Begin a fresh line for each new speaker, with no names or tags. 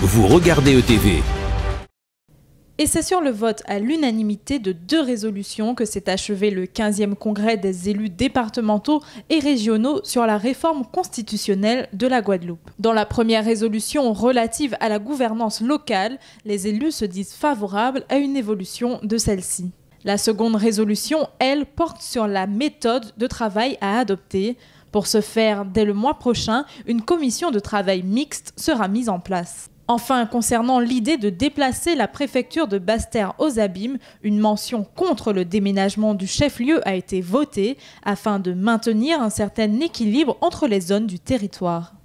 Vous regardez ETV.
Et c'est sur le vote à l'unanimité de deux résolutions que s'est achevé le 15e congrès des élus départementaux et régionaux sur la réforme constitutionnelle de la Guadeloupe. Dans la première résolution relative à la gouvernance locale, les élus se disent favorables à une évolution de celle-ci. La seconde résolution, elle, porte sur la méthode de travail à adopter. Pour ce faire, dès le mois prochain, une commission de travail mixte sera mise en place. Enfin, concernant l'idée de déplacer la préfecture de Basse-Terre aux abîmes, une mention contre le déménagement du chef-lieu a été votée afin de maintenir un certain équilibre entre les zones du territoire.